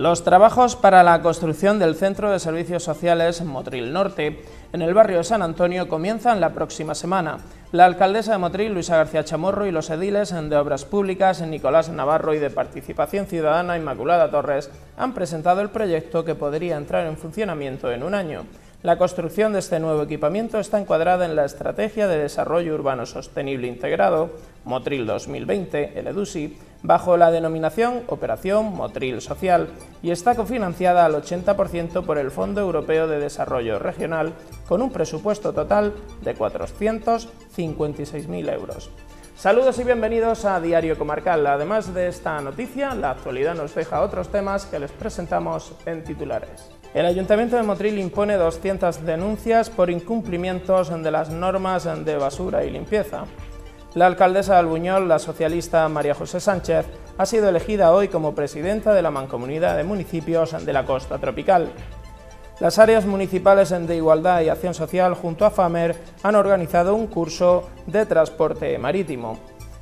Los trabajos para la construcción del Centro de Servicios Sociales Motril Norte en el barrio de San Antonio comienzan la próxima semana. La alcaldesa de Motril, Luisa García Chamorro, y los ediles de Obras Públicas, Nicolás Navarro y de Participación Ciudadana, Inmaculada Torres, han presentado el proyecto que podría entrar en funcionamiento en un año. La construcción de este nuevo equipamiento está encuadrada en la Estrategia de Desarrollo Urbano Sostenible Integrado, Motril 2020, el EDUSI, bajo la denominación Operación Motril Social y está cofinanciada al 80% por el Fondo Europeo de Desarrollo Regional con un presupuesto total de 456.000 euros. Saludos y bienvenidos a Diario Comarcal. Además de esta noticia, la actualidad nos deja otros temas que les presentamos en titulares. El Ayuntamiento de Motril impone 200 denuncias por incumplimientos de las normas de basura y limpieza. La alcaldesa de Albuñol, la socialista María José Sánchez, ha sido elegida hoy como presidenta de la Mancomunidad de Municipios de la Costa Tropical. Las áreas municipales de Igualdad y Acción Social junto a FAMER han organizado un curso de transporte marítimo.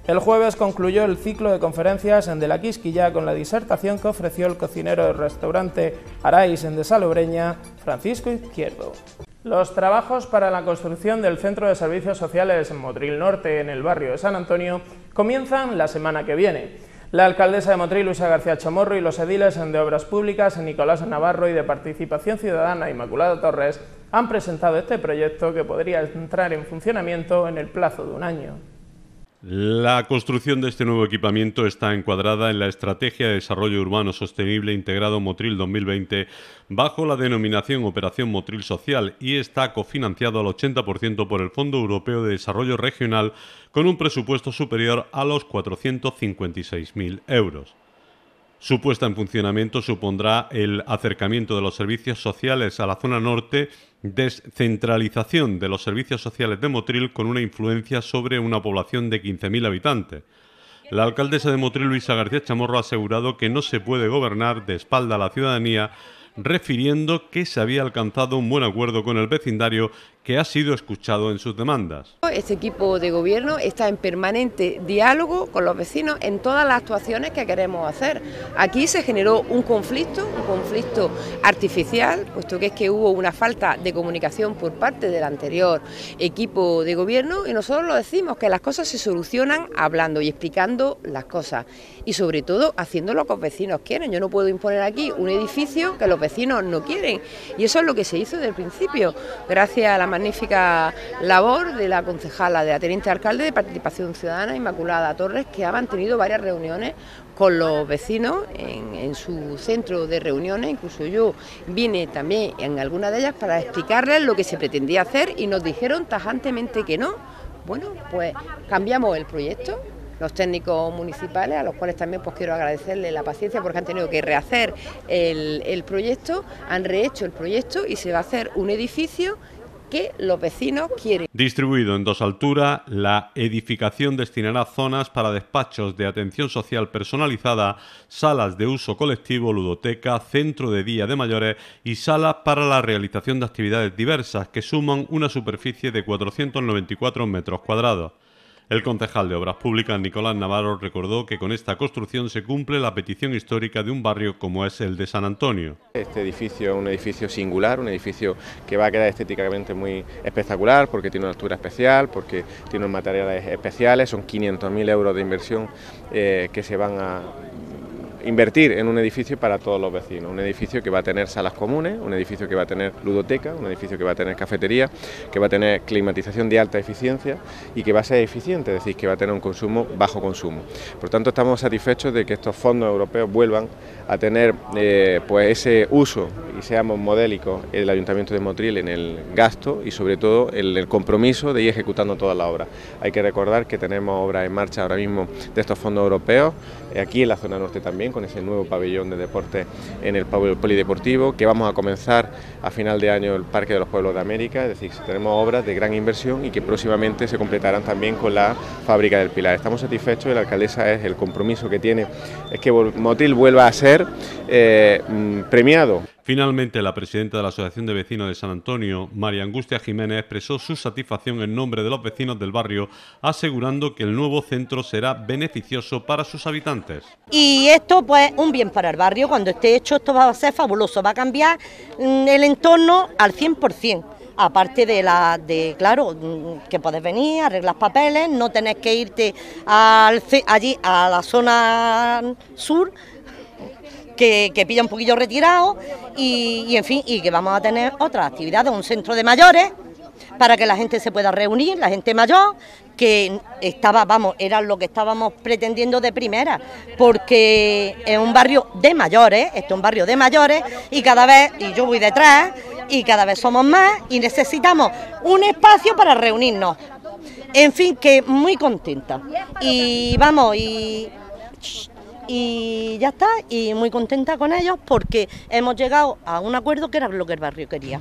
El jueves concluyó el ciclo de conferencias en De la Quisquilla con la disertación que ofreció el cocinero del restaurante Aráis en de Salobreña, Francisco Izquierdo. Los trabajos para la construcción del Centro de Servicios Sociales en Motril Norte, en el barrio de San Antonio, comienzan la semana que viene. La alcaldesa de Motril, Luisa García Chamorro, y los ediles de Obras Públicas, Nicolás Navarro y de Participación Ciudadana, Inmaculada Torres, han presentado este proyecto que podría entrar en funcionamiento en el plazo de un año. La construcción de este nuevo equipamiento está encuadrada en la Estrategia de Desarrollo Urbano Sostenible Integrado Motril 2020 bajo la denominación Operación Motril Social y está cofinanciado al 80% por el Fondo Europeo de Desarrollo Regional con un presupuesto superior a los 456.000 euros. Su puesta en funcionamiento supondrá el acercamiento de los servicios sociales a la zona norte, descentralización de los servicios sociales de Motril con una influencia sobre una población de 15.000 habitantes. La alcaldesa de Motril, Luisa García Chamorro, ha asegurado que no se puede gobernar de espalda a la ciudadanía, refiriendo que se había alcanzado un buen acuerdo con el vecindario que ha sido escuchado en sus demandas. Este equipo de gobierno está en permanente diálogo con los vecinos en todas las actuaciones que queremos hacer. Aquí se generó un conflicto, un conflicto artificial, puesto que es que hubo una falta de comunicación por parte del anterior equipo de gobierno y nosotros lo decimos que las cosas se solucionan hablando y explicando las cosas y sobre todo haciendo lo que los vecinos quieren. Yo no puedo imponer aquí un edificio que los vecinos no quieren y eso es lo que se hizo desde el principio, gracias a la magnífica labor de la concejala, de la teniente alcalde de Participación Ciudadana, Inmaculada Torres, que ha mantenido varias reuniones con los vecinos en, su centro de reuniones. Incluso yo vine también en alguna de ellas para explicarles lo que se pretendía hacer y nos dijeron tajantemente que no. Bueno, pues cambiamos el proyecto. Los técnicos municipales, a los cuales también pues, quiero agradecerle la paciencia porque han tenido que rehacer el proyecto, han rehecho el proyecto y se va a hacer un edificio que los vecinos quieren. Distribuido en dos alturas, la edificación destinará zonas para despachos de atención social personalizada, salas de uso colectivo, ludoteca, centro de día de mayores y salas para la realización de actividades diversas que suman una superficie de 494 metros cuadrados. El concejal de Obras Públicas, Nicolás Navarro, recordó que con esta construcción se cumple la petición histórica de un barrio como es el de San Antonio. Este edificio es un edificio singular, un edificio que va a quedar estéticamente muy espectacular porque tiene una altura especial, porque tiene unos materiales especiales, son 500.000 euros de inversión eh, que se van a invertir en un edificio para todos los vecinos, un edificio que va a tener salas comunes, un edificio que va a tener ludoteca, un edificio que va a tener cafetería, que va a tener climatización de alta eficiencia y que va a ser eficiente, es decir, que va a tener un consumo bajo consumo. Por tanto, estamos satisfechos de que estos fondos europeos vuelvan a tener eh, pues ese uso y seamos modélicos el Ayuntamiento de Motril en el gasto y sobre todo en el compromiso de ir ejecutando todas las obras. Hay que recordar que tenemos obras en marcha ahora mismo de estos fondos europeos, eh, aquí en la zona norte también, con ese nuevo pabellón de deporte en el polideportivo, que vamos a comenzar a final de año el Parque de los Pueblos de América, es decir, tenemos obras de gran inversión y que próximamente se completarán también con la fábrica del Pilar. Estamos satisfechos y la alcaldesa es el compromiso que tiene, es que Motil vuelva a ser eh, mm, premiado. Finalmente, la presidenta de la Asociación de Vecinos de San Antonio, María Angustia Jiménez, expresó su satisfacción en nombre de los vecinos del barrio, asegurando que el nuevo centro será beneficioso para sus habitantes. Y esto, pues, un bien para el barrio. Cuando esté hecho, esto va a ser fabuloso. Va a cambiar mm, el entorno al 100%. Aparte de la de claro mm, que puedes venir, arreglas papeles, no tenés que irte allí a la zona sur que, pilla un poquillo retirado y, en fin, y que vamos a tener otras actividades, un centro de mayores para que la gente se pueda reunir, la gente mayor, que estaba, vamos, era lo que estábamos pretendiendo de primera, porque es un barrio de mayores, esto es un barrio de mayores, y cada vez, y yo voy detrás, y cada vez somos más, y necesitamos un espacio para reunirnos. En fin, que muy contenta. Y vamos, y y ya está, y muy contenta con ellos porque hemos llegado a un acuerdo que era lo que el barrio quería.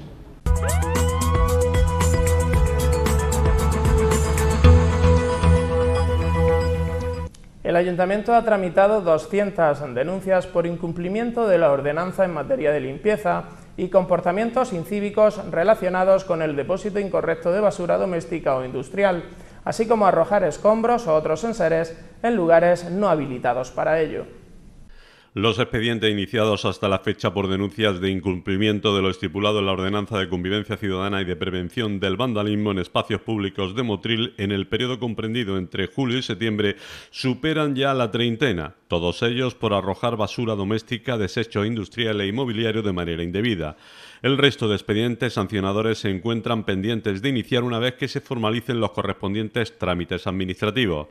El Ayuntamiento ha tramitado 200 denuncias por incumplimiento de la ordenanza en materia de limpieza y comportamientos incívicos relacionados con el depósito incorrecto de basura doméstica o industrial así como arrojar escombros o otros enseres en lugares no habilitados para ello. Los expedientes iniciados hasta la fecha por denuncias de incumplimiento de lo estipulado en la Ordenanza de Convivencia Ciudadana y de Prevención del Vandalismo en Espacios Públicos de Motril en el periodo comprendido entre julio y septiembre superan ya la treintena, todos ellos por arrojar basura doméstica, desecho industrial e inmobiliario de manera indebida. El resto de expedientes sancionadores se encuentran pendientes de iniciar una vez que se formalicen los correspondientes trámites administrativos.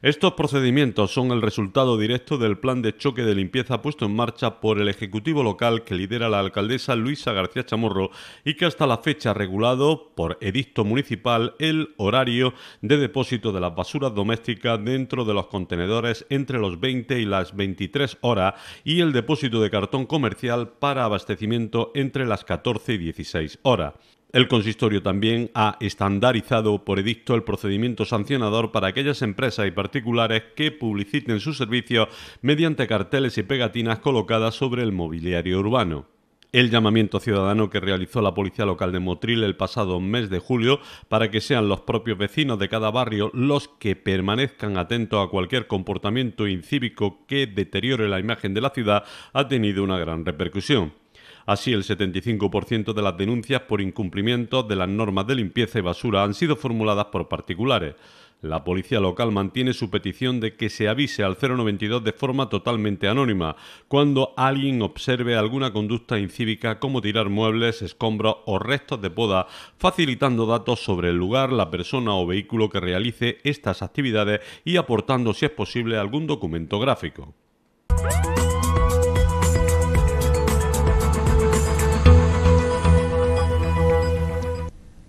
Estos procedimientos son el resultado directo del plan de choque de limpieza puesto en marcha por el Ejecutivo local que lidera la alcaldesa Luisa García Chamorro y que hasta la fecha ha regulado por edicto municipal el horario de depósito de las basuras domésticas dentro de los contenedores entre las 20 y las 23 horas y el depósito de cartón comercial para abastecimiento entre las 14 y 16 horas. El consistorio también ha estandarizado por edicto el procedimiento sancionador para aquellas empresas y particulares que publiciten sus servicios mediante carteles y pegatinas colocadas sobre el mobiliario urbano. El llamamiento ciudadano que realizó la Policía Local de Motril el pasado mes de julio para que sean los propios vecinos de cada barrio los que permanezcan atentos a cualquier comportamiento incívico que deteriore la imagen de la ciudad ha tenido una gran repercusión. Así, el 75% de las denuncias por incumplimiento de las normas de limpieza y basura han sido formuladas por particulares. La policía local mantiene su petición de que se avise al 092 de forma totalmente anónima cuando alguien observe alguna conducta incívica como tirar muebles, escombros o restos de poda, facilitando datos sobre el lugar, la persona o vehículo que realice estas actividades y aportando, si es posible, algún documento gráfico.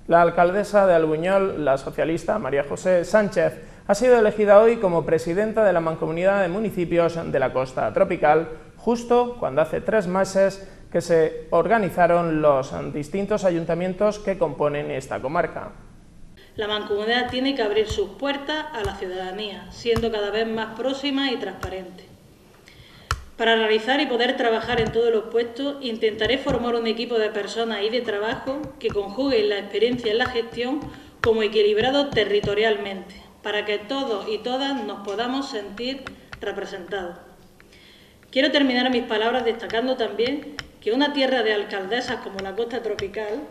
La alcaldesa de Albuñol, la socialista María José Sánchez, ha sido elegida hoy como presidenta de la Mancomunidad de Municipios de la Costa Tropical, justo cuando hace tres meses que se organizaron los distintos ayuntamientos que componen esta comarca. La mancomunidad tiene que abrir sus puertas a la ciudadanía, siendo cada vez más próxima y transparente. Para realizar y poder trabajar en todos los puestos, intentaré formar un equipo de personas y de trabajo que conjuguen la experiencia en la gestión como equilibrado territorialmente, para que todos y todas nos podamos sentir representados. Quiero terminar mis palabras destacando también que una tierra de alcaldesas como la costa tropical,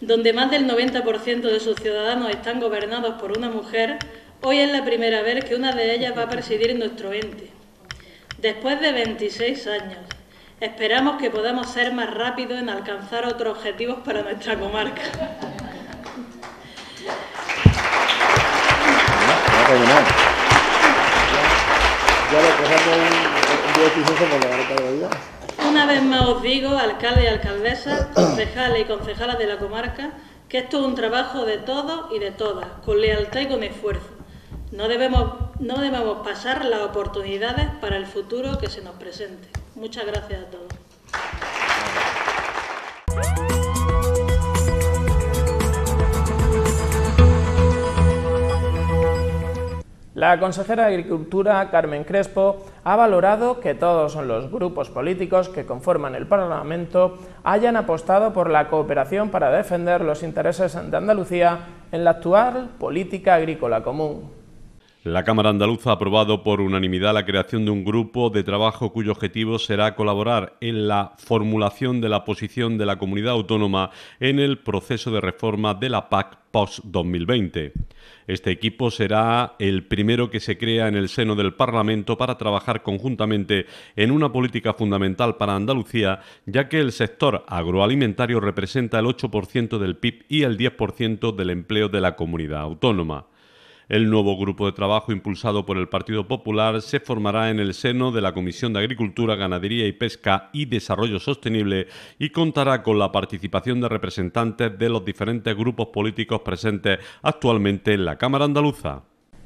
donde más del 90% de sus ciudadanos están gobernados por una mujer, hoy es la primera vez que una de ellas va a presidir nuestro ente, Después de 26 años, esperamos que podamos ser más rápidos en alcanzar otros objetivos para nuestra comarca. Una vez más os digo, alcalde y alcaldesa, concejales y concejalas de la comarca, que esto es un trabajo de todos y de todas, con lealtad y con esfuerzo. No debemos no debamos pasar las oportunidades para el futuro que se nos presente. Muchas gracias a todos. La consejera de Agricultura, Carmen Crespo, ha valorado que todos los grupos políticos que conforman el Parlamento hayan apostado por la cooperación para defender los intereses de Andalucía en la actual política agrícola común. La Cámara Andaluza ha aprobado por unanimidad la creación de un grupo de trabajo cuyo objetivo será colaborar en la formulación de la posición de la comunidad autónoma en el proceso de reforma de la PAC post-2020. Este equipo será el primero que se crea en el seno del Parlamento para trabajar conjuntamente en una política fundamental para Andalucía, ya que el sector agroalimentario representa el 8% del PIB y el 10% del empleo de la comunidad autónoma. El nuevo grupo de trabajo impulsado por el Partido Popular se formará en el seno de la Comisión de Agricultura, Ganadería y Pesca y Desarrollo Sostenible y contará con la participación de representantes de los diferentes grupos políticos presentes actualmente en la Cámara Andaluza.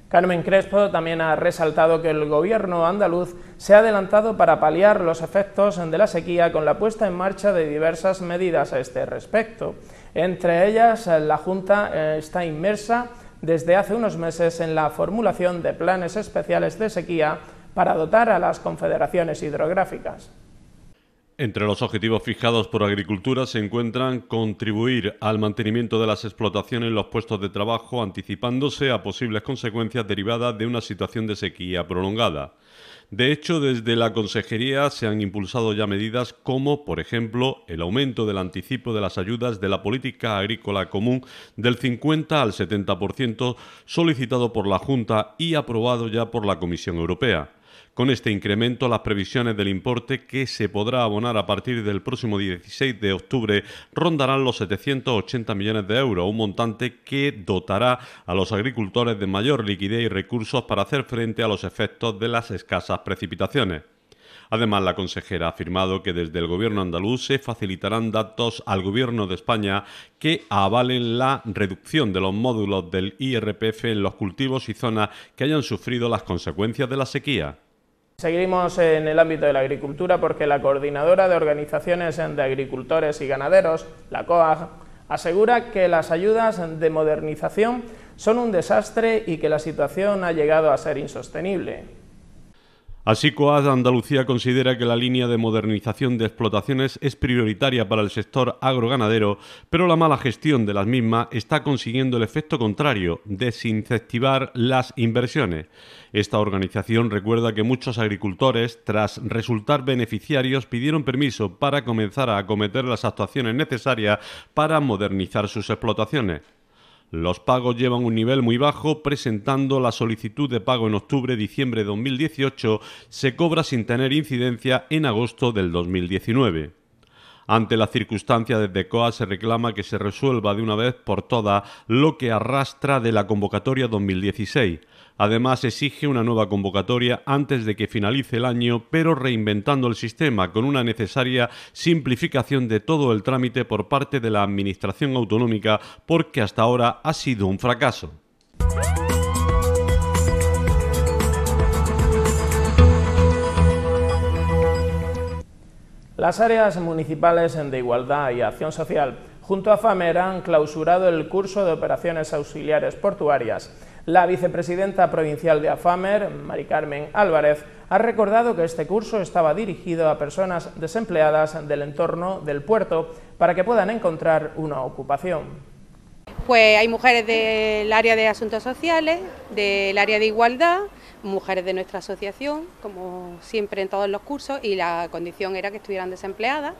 Carmen Crespo también ha resaltado que el gobierno andaluz se ha adelantado para paliar los efectos de la sequía con la puesta en marcha de diversas medidas a este respecto. Entre ellas, la Junta eh, está inmersa desde hace unos meses en la formulación de planes especiales de sequía para dotar a las confederaciones hidrográficas. Entre los objetivos fijados por Agricultura se encuentran contribuir al mantenimiento de las explotaciones en los puestos de trabajo, anticipándose a posibles consecuencias derivadas de una situación de sequía prolongada, de hecho, desde la Consejería se han impulsado ya medidas como, por ejemplo, el aumento del anticipo de las ayudas de la política agrícola común del 50 al 70% solicitado por la Junta y aprobado ya por la Comisión Europea. Con este incremento, las previsiones del importe que se podrá abonar a partir del próximo 16 de octubre rondarán los 780 millones de euros, un montante que dotará a los agricultores de mayor liquidez y recursos para hacer frente a los efectos de las escasas precipitaciones. Además, la consejera ha afirmado que desde el gobierno andaluz se facilitarán datos al gobierno de España que avalen la reducción de los módulos del IRPF en los cultivos y zonas que hayan sufrido las consecuencias de la sequía. Seguimos en el ámbito de la agricultura porque la Coordinadora de Organizaciones de Agricultores y Ganaderos, la COAG, asegura que las ayudas de modernización son un desastre y que la situación ha llegado a ser insostenible. Así, COAD Andalucía considera que la línea de modernización de explotaciones es prioritaria para el sector agroganadero, pero la mala gestión de las mismas está consiguiendo el efecto contrario, desincentivar las inversiones. Esta organización recuerda que muchos agricultores, tras resultar beneficiarios, pidieron permiso para comenzar a acometer las actuaciones necesarias para modernizar sus explotaciones. Los pagos llevan un nivel muy bajo, presentando la solicitud de pago en octubre-diciembre de 2018, se cobra sin tener incidencia en agosto del 2019. Ante la circunstancia, desde COA se reclama que se resuelva de una vez por todas lo que arrastra de la convocatoria 2016. Además, exige una nueva convocatoria antes de que finalice el año, pero reinventando el sistema con una necesaria simplificación de todo el trámite por parte de la Administración Autonómica, porque hasta ahora ha sido un fracaso. Las áreas municipales de Igualdad y Acción Social junto a FAMER han clausurado el curso de operaciones auxiliares portuarias. La vicepresidenta provincial de AFAMER, Mari Carmen Álvarez, ha recordado que este curso estaba dirigido a personas desempleadas del entorno del puerto para que puedan encontrar una ocupación. Pues hay mujeres del área de asuntos sociales, del área de igualdad, mujeres de nuestra asociación, como siempre en todos los cursos, y la condición era que estuvieran desempleadas.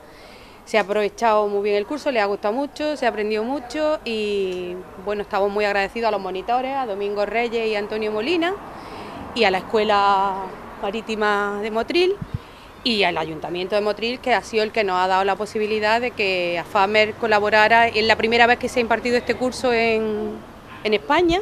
Se ha aprovechado muy bien el curso, le ha gustado mucho, se ha aprendido mucho y bueno, estamos muy agradecidos a los monitores, a Domingo Reyes y Antonio Molina y a la Escuela Marítima de Motril y al Ayuntamiento de Motril, que ha sido el que nos ha dado la posibilidad de que AFAMER colaborara. Es la primera vez que se ha impartido este curso en, en España.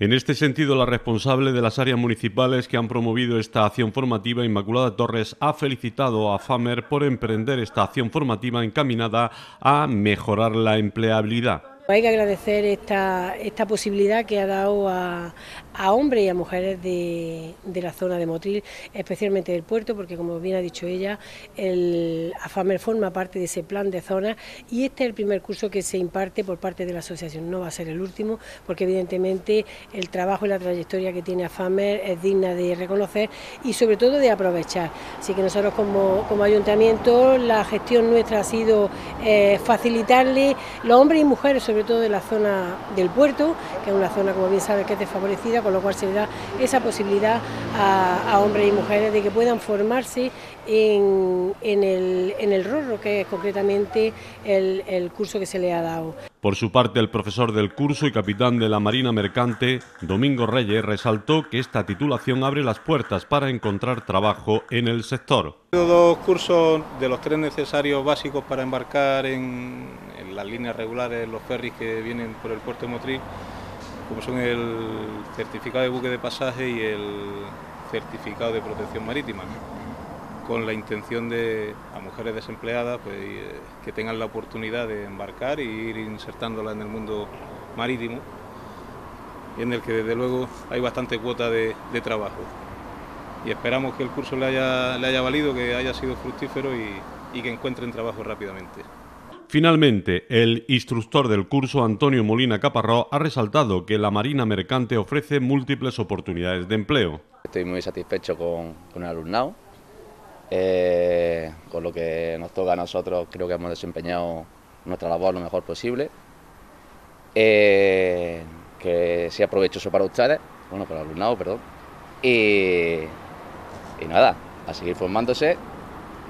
En este sentido, la responsable de las áreas municipales que han promovido esta acción formativa, Inmaculada Torres, ha felicitado a FAMER por emprender esta acción formativa encaminada a mejorar la empleabilidad. Hay que agradecer esta, esta posibilidad que ha dado a, a hombres y a mujeres de, la zona de Motril, especialmente del puerto, porque como bien ha dicho ella, el AFAMER forma parte de ese plan de zona y este es el primer curso que se imparte por parte de la asociación. No va a ser el último, porque evidentemente el trabajo y la trayectoria que tiene AFAMER es digna de reconocer y sobre todo de aprovechar. Así que nosotros como, como ayuntamiento, la gestión nuestra ha sido eh, facilitarle los hombres y mujeres, sobre todo de la zona del puerto, que es una zona, como bien sabe que es desfavorecida con lo cual se le da esa posibilidad a, hombres y mujeres de que puedan formarse en, el, en que es concretamente el, curso que se le ha dado. Por su parte, el profesor del curso y capitán de la Marina Mercante, Domingo Reyes, resaltó que esta titulación abre las puertas para encontrar trabajo en el sector. Dos cursos de los tres necesarios básicos para embarcar en, las líneas regulares, los ferries que vienen por el puerto motriz como son el certificado de buque de pasaje y el certificado de protección marítima, con la intención de a mujeres desempleadas pues, eh, que tengan la oportunidad de embarcar e ir insertándolas en el mundo marítimo, y en el que desde luego hay bastante cuota de, trabajo. Y esperamos que el curso le haya, valido, que haya sido fructífero y que encuentren trabajo rápidamente. Finalmente, el instructor del curso, Antonio Molina Caparró, ha resaltado que la Marina Mercante ofrece múltiples oportunidades de empleo. Estoy muy satisfecho con, el alumnado, eh, con lo que nos toca a nosotros creo que hemos desempeñado nuestra labor lo mejor posible. Eh, que sea provechoso para ustedes, bueno, para el alumnado, perdón. Y, y nada, a seguir formándose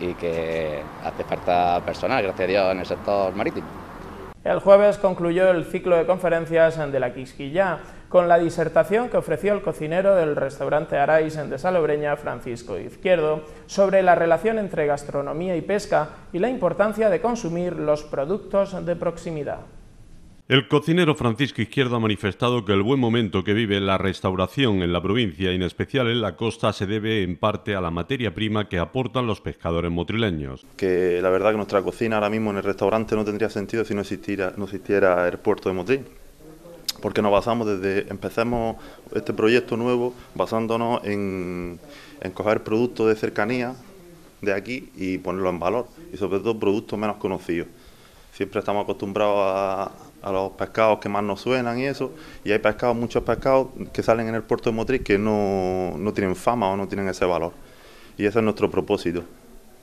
y que hace falta personal, gracias a Dios, en el sector marítimo. El jueves concluyó el ciclo de conferencias de la Quisquilla con la disertación que ofreció el cocinero del restaurante Arais en Desalobreña, Francisco Izquierdo, sobre la relación entre gastronomía y pesca y la importancia de consumir los productos de proximidad. El cocinero Francisco Izquierdo ha manifestado que el buen momento que vive la restauración en la provincia y en especial en la costa se debe en parte a la materia prima que aportan los pescadores motrileños. Que la verdad que nuestra cocina ahora mismo en el restaurante no tendría sentido si no existiera, el puerto de Motril. Porque nos basamos desde ...empecemos este proyecto nuevo basándonos en, coger productos de cercanía de aquí y ponerlos en valor y sobre todo productos menos conocidos siempre estamos acostumbrados a, a los pescados que más nos suenan y eso. Y hay pescados, muchos pescados que salen en el puerto de Motriz que no, no tienen fama o no tienen ese valor. Y ese es nuestro propósito,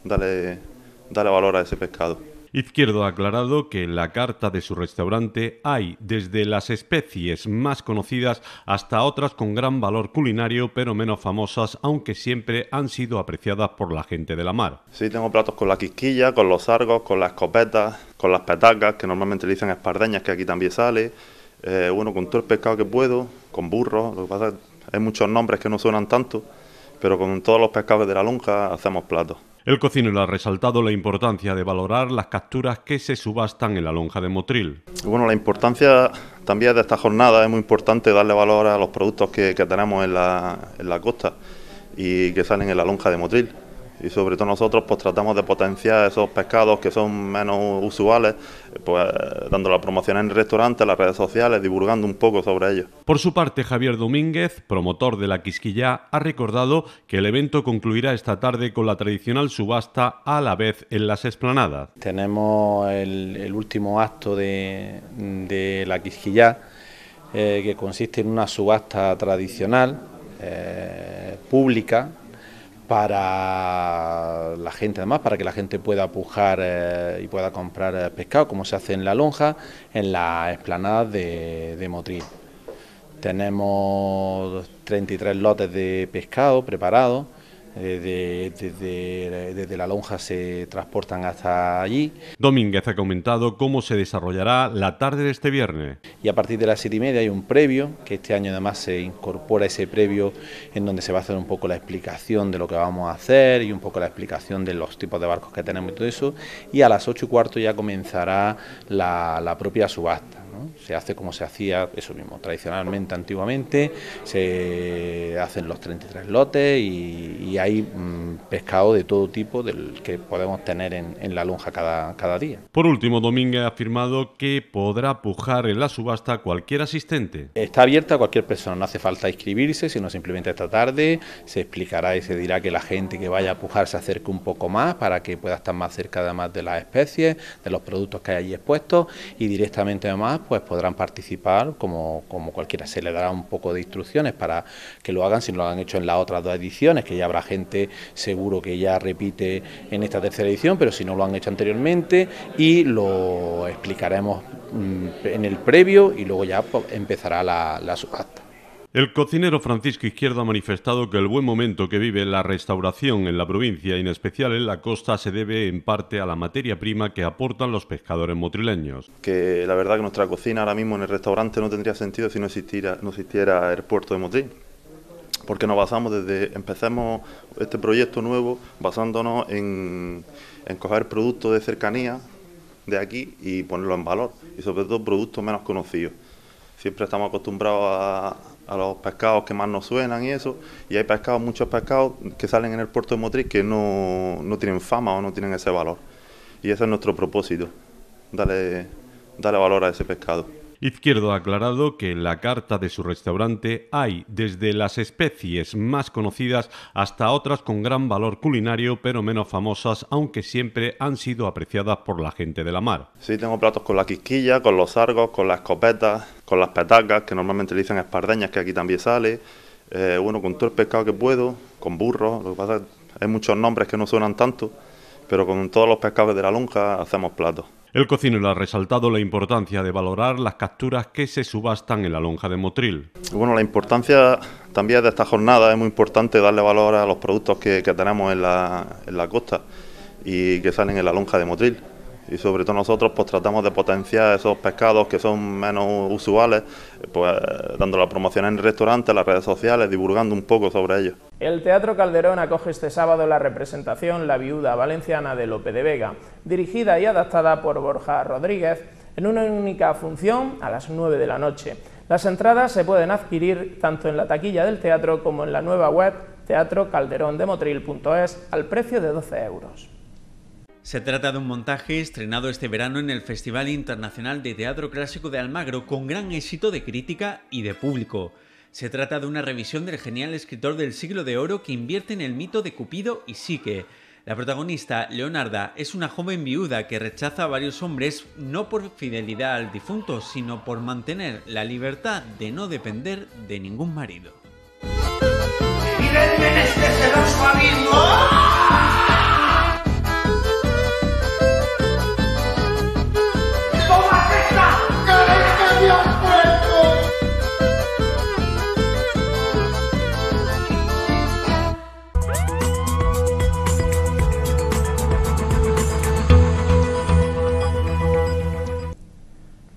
darle, darle valor a ese pescado. Izquierdo ha aclarado que en la carta de su restaurante hay desde las especies más conocidas hasta otras con gran valor culinario pero menos famosas, aunque siempre han sido apreciadas por la gente de la mar. Sí, tengo platos con la quisquilla, con los argos, con las escopetas, con las petacas, que normalmente le dicen espardeñas, que aquí también sale. Eh, bueno, con todo el pescado que puedo, con burro, lo que pasa es que hay muchos nombres que no suenan tanto, pero con todos los pescados de la lonja hacemos platos. El cocinero ha resaltado la importancia de valorar las capturas que se subastan en la lonja de Motril. Bueno, la importancia también de esta jornada es muy importante darle valor a los productos que, tenemos en la costa y que salen en la lonja de Motril y sobre todo nosotros pues tratamos de potenciar esos pescados que son menos usuales, pues dando la promoción en restaurantes, las redes sociales, divulgando un poco sobre ellos. Por su parte, Javier Domínguez, promotor de la Quisquilla, ha recordado que el evento concluirá esta tarde con la tradicional subasta a la vez en las esplanadas. Tenemos el, último acto de, la Quisquilla, eh, que consiste en una subasta tradicional, eh, pública, para la gente, además, para que la gente pueda pujar eh, y pueda comprar eh, pescado, como se hace en la lonja, en la esplanadas de, de Motril. Tenemos 33 lotes de pescado preparados eh, desde, la lonja se transportan hasta allí. Domínguez ha comentado cómo se desarrollará la tarde de este viernes. Y a partir de las siete y media hay un previo, que este año además se incorpora ese previo en donde se va a hacer un poco la explicación de lo que vamos a hacer y un poco la explicación de los tipos de barcos que tenemos y todo eso. Y a las ocho y cuarto ya comenzará la propia subasta. Se hace como se hacía, eso mismo, tradicionalmente, antiguamente, se hacen los 33 lotes y, hay mm, pescado de todo tipo del que podemos tener en, la lonja cada, cada día. Por último, Domínguez ha afirmado que podrá pujar en la subasta cualquier asistente. Está abierta a cualquier persona, no hace falta inscribirse, sino simplemente esta tarde se explicará y se dirá que la gente que vaya a pujar se acerque un poco más para que pueda estar más cerca además de las especies, de los productos que hay allí expuestos y directamente además pues podrán participar como, como cualquiera. Se le dará un poco de instrucciones para que lo hagan si no lo han hecho en las otras dos ediciones, que ya habrá gente seguro que ya repite en esta tercera edición, pero si no lo han hecho anteriormente y lo explicaremos mm, en el previo y luego ya pues, empezará la, la subasta. El cocinero Francisco Izquierdo ha manifestado que el buen momento que vive la restauración en la provincia y en especial en la costa se debe en parte a la materia prima que aportan los pescadores motrileños. Que la verdad que nuestra cocina ahora mismo en el restaurante no tendría sentido si no existiera, el puerto de Motril. Porque nos basamos desde ...empecemos este proyecto nuevo basándonos en, coger productos de cercanía de aquí y ponerlos en valor y sobre todo productos menos conocidos. Siempre estamos acostumbrados a a los pescados que más nos suenan y eso, y hay pescados, muchos pescados que salen en el puerto de Motriz que no, no tienen fama o no tienen ese valor. Y ese es nuestro propósito, darle, darle valor a ese pescado. Izquierdo ha aclarado que en la carta de su restaurante hay desde las especies más conocidas hasta otras con gran valor culinario pero menos famosas, aunque siempre han sido apreciadas por la gente de la mar. Sí, tengo platos con la quisquilla, con los argos, con la escopeta, con las petacas, que normalmente le dicen espardeñas, que aquí también sale, eh, bueno, con todo el pescado que puedo, con burros, lo que pasa es que hay muchos nombres que no suenan tanto, pero con todos los pescados de la lonja hacemos platos. El cocinero ha resaltado la importancia de valorar las capturas que se subastan en la lonja de Motril. Bueno, la importancia también de esta jornada es muy importante darle valor a los productos que, tenemos en la costa y que salen en la lonja de Motril y sobre todo nosotros pues tratamos de potenciar esos pescados que son menos usuales, pues dando la promoción en restaurantes, las redes sociales, divulgando un poco sobre ellos. El Teatro Calderón acoge este sábado la representación La viuda valenciana de Lope de Vega, dirigida y adaptada por Borja Rodríguez, en una única función a las 9 de la noche. Las entradas se pueden adquirir tanto en la taquilla del teatro como en la nueva web teatrocalderondemotril.es al precio de 12 euros. Se trata de un montaje estrenado este verano en el Festival Internacional de Teatro Clásico de Almagro con gran éxito de crítica y de público. Se trata de una revisión del genial escritor del siglo de oro que invierte en el mito de Cupido y Psique. La protagonista, Leonarda, es una joven viuda que rechaza a varios hombres no por fidelidad al difunto, sino por mantener la libertad de no depender de ningún marido.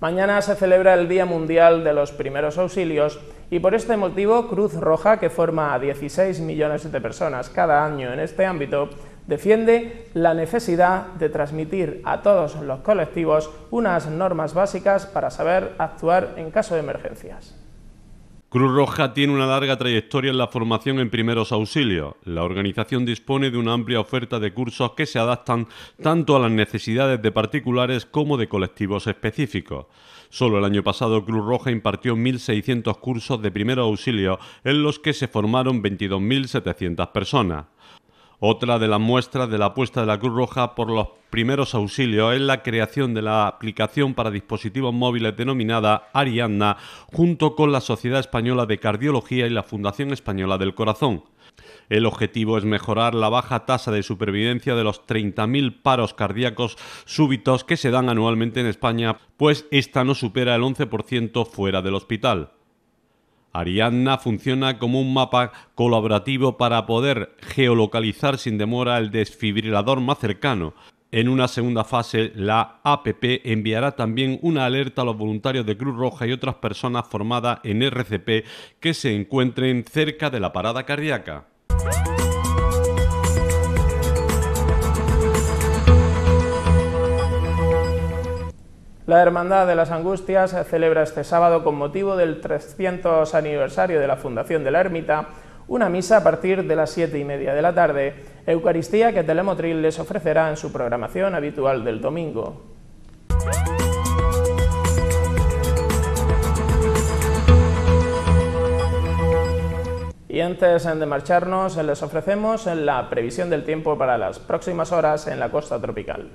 Mañana se celebra el Día Mundial de los Primeros Auxilios y por este motivo Cruz Roja, que forma a 16 millones de personas cada año en este ámbito, defiende la necesidad de transmitir a todos los colectivos unas normas básicas para saber actuar en caso de emergencias. Cruz Roja tiene una larga trayectoria en la formación en primeros auxilios. La organización dispone de una amplia oferta de cursos que se adaptan tanto a las necesidades de particulares como de colectivos específicos. Solo el año pasado Cruz Roja impartió 1.600 cursos de primeros auxilios en los que se formaron 22.700 personas. Otra de las muestras de la apuesta de la Cruz Roja por los primeros auxilios es la creación de la aplicación para dispositivos móviles denominada Arianna, junto con la Sociedad Española de Cardiología y la Fundación Española del Corazón. El objetivo es mejorar la baja tasa de supervivencia de los 30.000 paros cardíacos súbitos que se dan anualmente en España, pues esta no supera el 11% fuera del hospital. Ariadna funciona como un mapa colaborativo para poder geolocalizar sin demora el desfibrilador más cercano. En una segunda fase, la APP enviará también una alerta a los voluntarios de Cruz Roja y otras personas formadas en RCP que se encuentren cerca de la parada cardíaca. La Hermandad de las Angustias celebra este sábado con motivo del 300 aniversario de la fundación de la ermita una misa a partir de las 7 y media de la tarde, Eucaristía que Telemotril les ofrecerá en su programación habitual del domingo. Y antes de marcharnos, les ofrecemos la previsión del tiempo para las próximas horas en la costa tropical.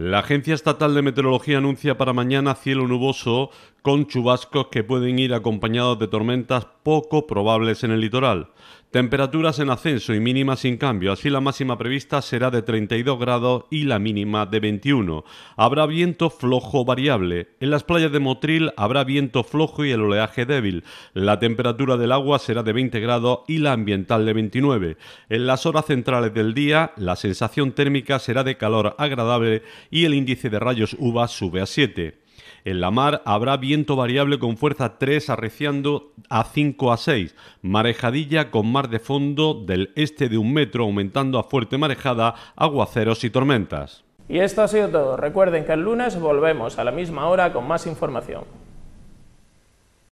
La Agencia Estatal de Meteorología anuncia para mañana cielo nuboso con chubascos que pueden ir acompañados de tormentas poco probables en el litoral. Temperaturas en ascenso y mínimas sin cambio, así la máxima prevista será de 32 grados y la mínima de 21. Habrá viento flojo variable. En las playas de Motril habrá viento flojo y el oleaje débil. La temperatura del agua será de 20 grados y la ambiental de 29. En las horas centrales del día, la sensación térmica será de calor agradable y el índice de rayos UVA sube a 7. En la mar habrá viento variable con fuerza 3 arreciando a 5 a 6, marejadilla con mar de fondo del este de un metro aumentando a fuerte marejada, aguaceros y tormentas. Y esto ha sido todo. Recuerden que el lunes volvemos a la misma hora con más información.